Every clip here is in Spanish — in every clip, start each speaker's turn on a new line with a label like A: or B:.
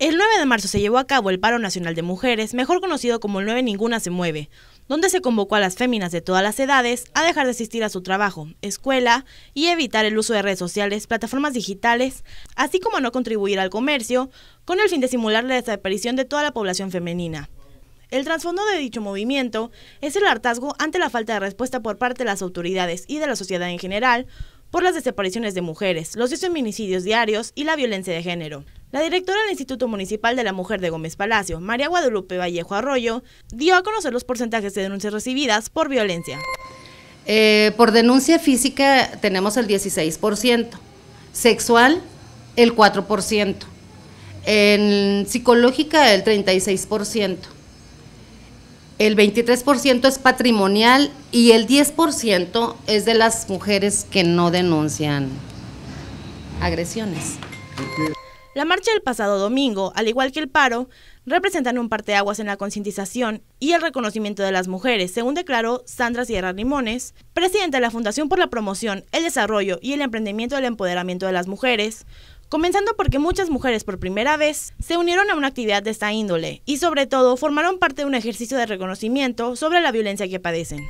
A: El 9 de marzo se llevó a cabo el paro nacional de mujeres, mejor conocido como el 9 Ninguna se mueve, donde se convocó a las féminas de todas las edades a dejar de asistir a su trabajo, escuela y evitar el uso de redes sociales, plataformas digitales, así como no contribuir al comercio, con el fin de simular la desaparición de toda la población femenina. El trasfondo de dicho movimiento es el hartazgo ante la falta de respuesta por parte de las autoridades y de la sociedad en general por las desapariciones de mujeres, los feminicidios diarios y la violencia de género. La directora del Instituto Municipal de la Mujer de Gómez Palacio, María Guadalupe Vallejo Arroyo, dio a conocer los porcentajes de denuncias recibidas por violencia.
B: Eh, por denuncia física tenemos el 16%, sexual el 4%, en psicológica el 36%, el 23% es patrimonial y el 10% es de las mujeres que no denuncian agresiones.
A: La marcha del pasado domingo, al igual que el paro, representan un parteaguas en la concientización y el reconocimiento de las mujeres, según declaró Sandra Sierra Limones, presidenta de la Fundación por la Promoción, el Desarrollo y el Emprendimiento del Empoderamiento de las Mujeres, comenzando porque muchas mujeres por primera vez se unieron a una actividad de esta índole y sobre todo formaron parte de un ejercicio de reconocimiento sobre la violencia que padecen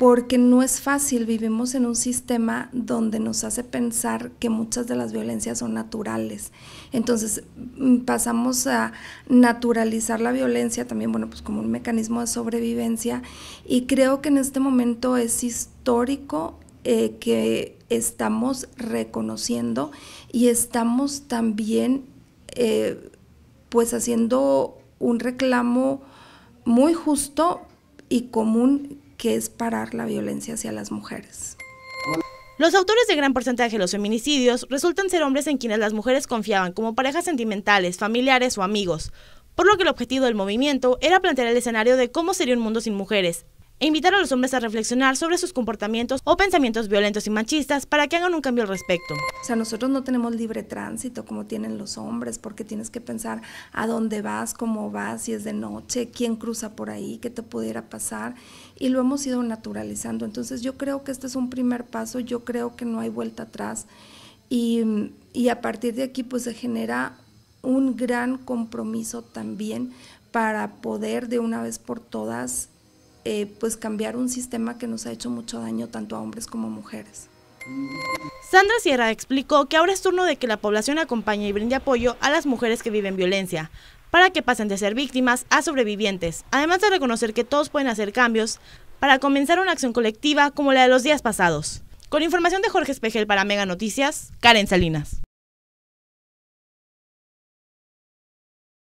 C: porque no es fácil, vivimos en un sistema donde nos hace pensar que muchas de las violencias son naturales. Entonces mm, pasamos a naturalizar la violencia también, bueno, pues como un mecanismo de sobrevivencia y creo que en este momento es histórico eh, que estamos reconociendo y estamos también eh, pues haciendo un reclamo muy justo y común que es parar la violencia hacia las mujeres. Los
A: autores de gran porcentaje de los feminicidios resultan ser hombres en quienes las mujeres confiaban como parejas sentimentales, familiares o amigos, por lo que el objetivo del movimiento era plantear el escenario de cómo sería un mundo sin mujeres, e invitar a los hombres a reflexionar sobre sus comportamientos o pensamientos violentos y machistas
C: para que hagan un cambio al respecto. O sea, nosotros no tenemos libre tránsito como tienen los hombres, porque tienes que pensar a dónde vas, cómo vas, si es de noche, quién cruza por ahí, qué te pudiera pasar, y lo hemos ido naturalizando. Entonces yo creo que este es un primer paso, yo creo que no hay vuelta atrás, y, y a partir de aquí pues se genera un gran compromiso también para poder de una vez por todas eh, pues cambiar un sistema que nos ha hecho mucho daño tanto a hombres como a mujeres.
A: Sandra Sierra explicó que ahora es turno de que la población acompañe y brinde apoyo a las mujeres que viven violencia, para que pasen de ser víctimas a sobrevivientes, además de reconocer que todos pueden hacer cambios para comenzar una acción colectiva como la de los días pasados. Con información de Jorge Espejel para Mega Noticias, Karen Salinas.